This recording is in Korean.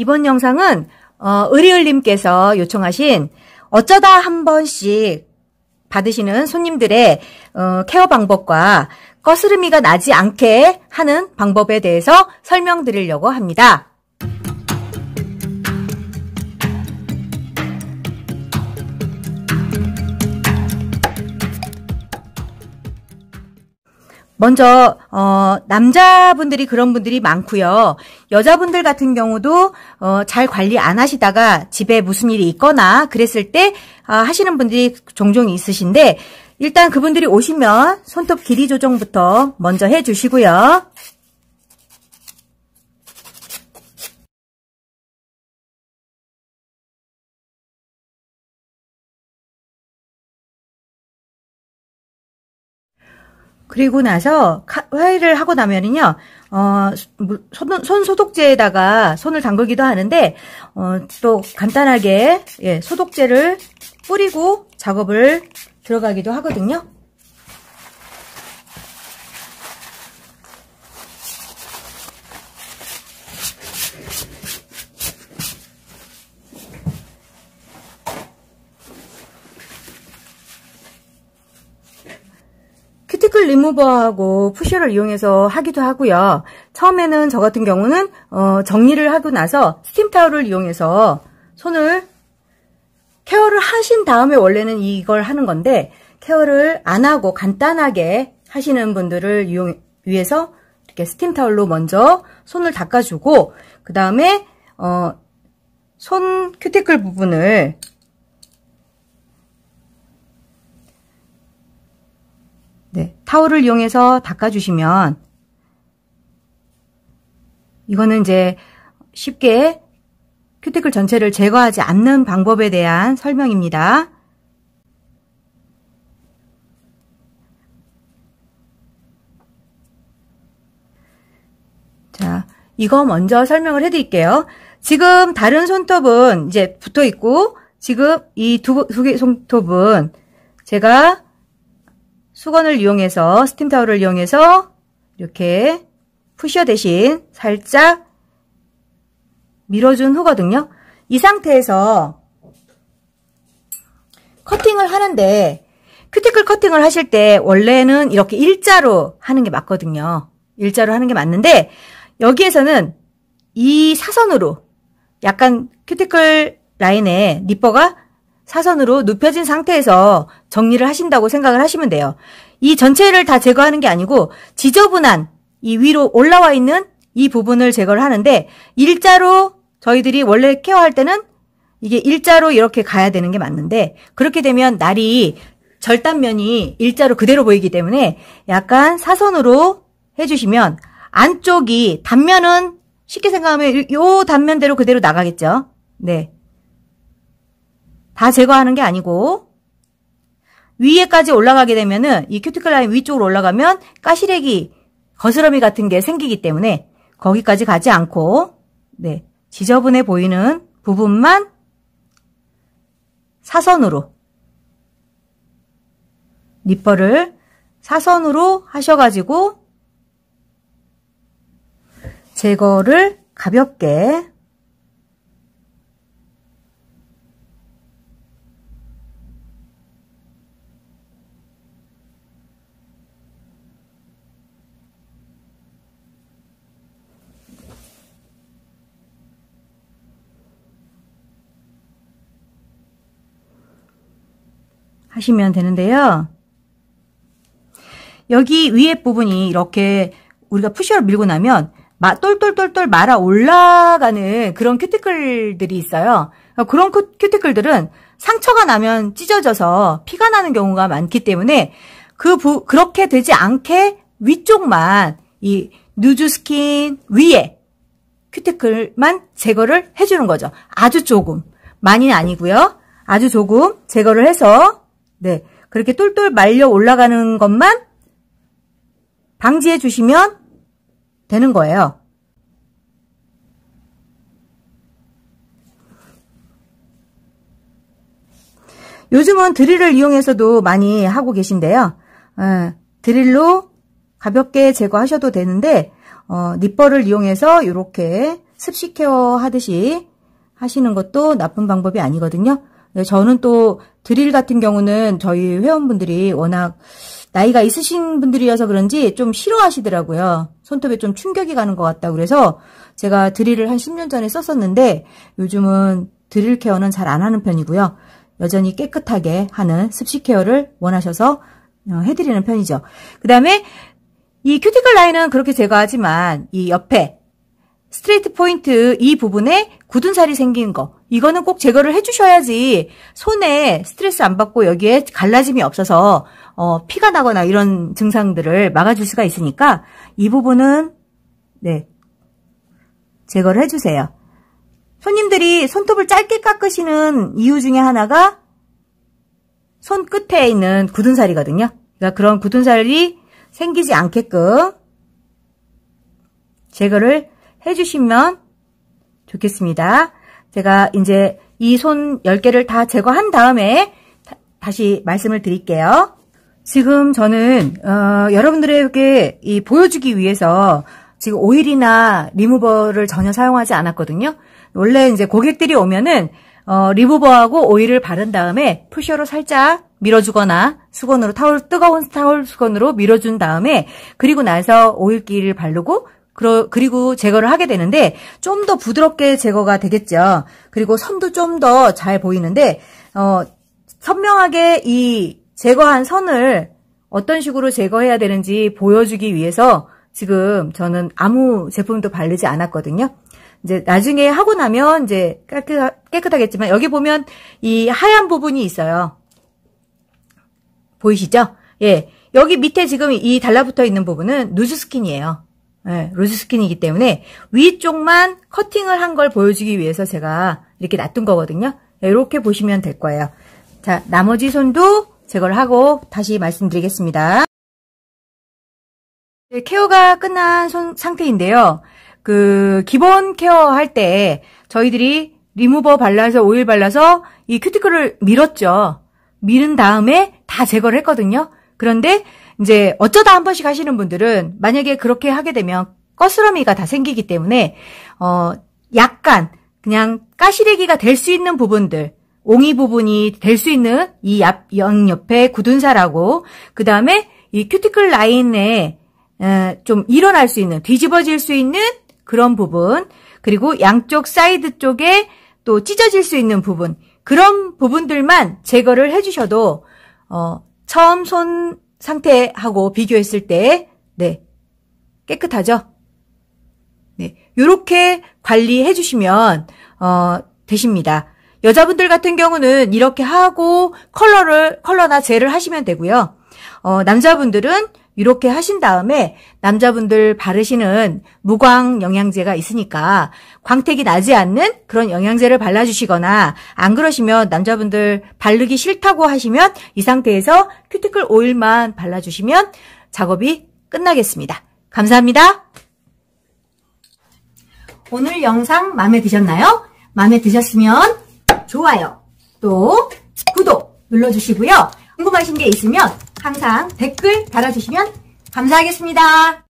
이번 영상은 어, 의리을님께서 요청하신 어쩌다 한 번씩 받으시는 손님들의 어, 케어 방법과 거스름이가 나지 않게 하는 방법에 대해서 설명드리려고 합니다. 먼저 어 남자분들이 그런 분들이 많고요. 여자분들 같은 경우도 어잘 관리 안 하시다가 집에 무슨 일이 있거나 그랬을 때 어, 하시는 분들이 종종 있으신데 일단 그분들이 오시면 손톱 길이 조정부터 먼저 해 주시고요. 그리고 나서 회를 의 하고 나면은요, 어, 손, 손, 소독제에다가 손을 담그기도 하는데, 어, 또 간단하게, 예, 소독제를 뿌리고 작업을 들어가기도 하거든요. 파티클 리무버하고 푸셔를 이용해서 하기도 하고요. 처음에는 저 같은 경우는 어, 정리를 하고 나서 스팀 타월을 이용해서 손을 케어를 하신 다음에 원래는 이걸 하는 건데 케어를 안 하고 간단하게 하시는 분들을 이용, 위해서 이렇게 스팀 타월로 먼저 손을 닦아주고 그 다음에 어, 손 큐티클 부분을 네, 타월을 이용해서 닦아주시면 이거는 이제 쉽게 큐티클 전체를 제거하지 않는 방법에 대한 설명입니다. 자, 이거 먼저 설명을 해드릴게요. 지금 다른 손톱은 이제 붙어 있고 지금 이두개 손톱은 제가 수건을 이용해서 스팀타올을 이용해서 이렇게 푸셔 대신 살짝 밀어준 후거든요. 이 상태에서 커팅을 하는데 큐티클 커팅을 하실 때 원래는 이렇게 일자로 하는 게 맞거든요. 일자로 하는 게 맞는데 여기에서는 이 사선으로 약간 큐티클 라인에 니퍼가 사선으로 눕혀진 상태에서 정리를 하신다고 생각을 하시면 돼요. 이 전체를 다 제거하는 게 아니고 지저분한 이 위로 올라와 있는 이 부분을 제거를 하는데 일자로 저희들이 원래 케어할 때는 이게 일자로 이렇게 가야 되는 게 맞는데 그렇게 되면 날이 절단면이 일자로 그대로 보이기 때문에 약간 사선으로 해주시면 안쪽이 단면은 쉽게 생각하면 요 단면대로 그대로 나가겠죠. 네. 다 제거하는 게 아니고 위에까지 올라가게 되면은 이 큐티클 라인 위쪽으로 올라가면 까시래기 거스러미 같은 게 생기기 때문에 거기까지 가지 않고 네 지저분해 보이는 부분만 사선으로 니퍼를 사선으로 하셔가지고 제거를 가볍게 하시면 되는데요. 여기 위에 부분이 이렇게 우리가 푸쉬로 밀고 나면 똘똘똘똘 말아 올라가는 그런 큐티클들이 있어요. 그런 큐, 큐티클들은 상처가 나면 찢어져서 피가 나는 경우가 많기 때문에 그 부, 그렇게 되지 않게 위쪽만 이 누즈 스킨 위에 큐티클만 제거를 해주는 거죠. 아주 조금. 많이는 아니고요. 아주 조금 제거를 해서 네. 그렇게 똘똘 말려 올라가는 것만 방지해 주시면 되는 거예요. 요즘은 드릴을 이용해서도 많이 하고 계신데요. 어, 드릴로 가볍게 제거하셔도 되는데 어, 니퍼를 이용해서 이렇게 습식 케어 하듯이 하시는 것도 나쁜 방법이 아니거든요. 네, 저는 또 드릴 같은 경우는 저희 회원분들이 워낙 나이가 있으신 분들이어서 그런지 좀 싫어하시더라고요. 손톱에 좀 충격이 가는 것 같다 그래서 제가 드릴을 한 10년 전에 썼었는데 요즘은 드릴 케어는 잘 안 하는 편이고요. 여전히 깨끗하게 하는 습식 케어를 원하셔서 어, 해드리는 편이죠. 그 다음에 이 큐티클 라인은 그렇게 제거하지만 이 옆에 스트레이트 포인트 이 부분에 굳은 살이 생긴 거 이거는 꼭 제거를 해주셔야지 손에 스트레스 안 받고 여기에 갈라짐이 없어서 어, 피가 나거나 이런 증상들을 막아줄 수가 있으니까 이 부분은 네 제거를 해주세요. 손님들이 손톱을 짧게 깎으시는 이유 중에 하나가 손끝에 있는 굳은 살이거든요. 그러니까 그런 굳은 살이 생기지 않게끔 제거를 해주시면 좋겠습니다. 제가 이제 이 손 10개를 다 제거한 다음에 다, 시 말씀을 드릴게요. 지금 저는 어, 여러분들에게 이 보여주기 위해서 지금 오일이나 리무버를 전혀 사용하지 않았거든요. 원래 이제 고객들이 오면은 어, 리무버하고 오일을 바른 다음에 푸셔로 살짝 밀어주거나 수건으로 타올 뜨거운 타올 수건으로 밀어준 다음에 그리고 나서 오일기를 바르고 그리고 제거를 하게 되는데 좀 더 부드럽게 제거가 되겠죠. 그리고 선도 좀 더 잘 보이는데 어, 선명하게 이 제거한 선을 어떤 식으로 제거해야 되는지 보여주기 위해서 지금 저는 아무 제품도 바르지 않았거든요. 이제 나중에 하고 나면 이제 깨끗하, 깨끗하겠지만 여기 보면 이 하얀 부분이 있어요. 보이시죠? 예. 여기 밑에 지금 이 달라붙어 있는 부분은 누즈 스킨이에요. 네, 로즈 스킨이기 때문에 위쪽만 커팅을 한 걸 보여주기 위해서 제가 이렇게 놔둔 거거든요. 네, 이렇게 보시면 될 거예요. 자, 나머지 손도 제거를 하고 다시 말씀드리겠습니다. 네, 케어가 끝난 손, 상태인데요. 그 기본 케어할 때 저희들이 리무버 발라서 오일 발라서 이 큐티클을 밀었죠. 밀은 다음에 다 제거를 했거든요. 그런데 이제 어쩌다 한 번씩 하시는 분들은 만약에 그렇게 하게 되면 거스러미가 다 생기기 때문에 어 약간 그냥 까시레기가될 수 있는 부분들 옹이 부분이 될 수 있는 이 옆, 옆에 굳은 살하고 그 다음에 이 큐티클 라인에 에, 좀 일어날 수 있는 뒤집어질 수 있는 그런 부분 그리고 양쪽 사이드 쪽에 또 찢어질 수 있는 부분 그런 부분들만 제거를 해주셔도 어, 처음 손 상태하고 비교했을 때, 네, 깨끗하죠? 네, 요렇게 관리해 주시면, 어, 되십니다. 여자분들 같은 경우는 이렇게 하고 컬러를, 컬러나 젤을 하시면 되고요. 어, 남자분들은 이렇게 하신 다음에 남자분들 바르시는 무광 영양제가 있으니까 광택이 나지 않는 그런 영양제를 발라주시거나 안 그러시면 남자분들 바르기 싫다고 하시면 이 상태에서 큐티클 오일만 발라주시면 작업이 끝나겠습니다. 감사합니다. 오늘 영상 마음에 드셨나요? 마음에 드셨으면 좋아요, 또 구독 눌러주시고요. 궁금하신 게 있으면 항상 댓글 달아주시면 감사하겠습니다.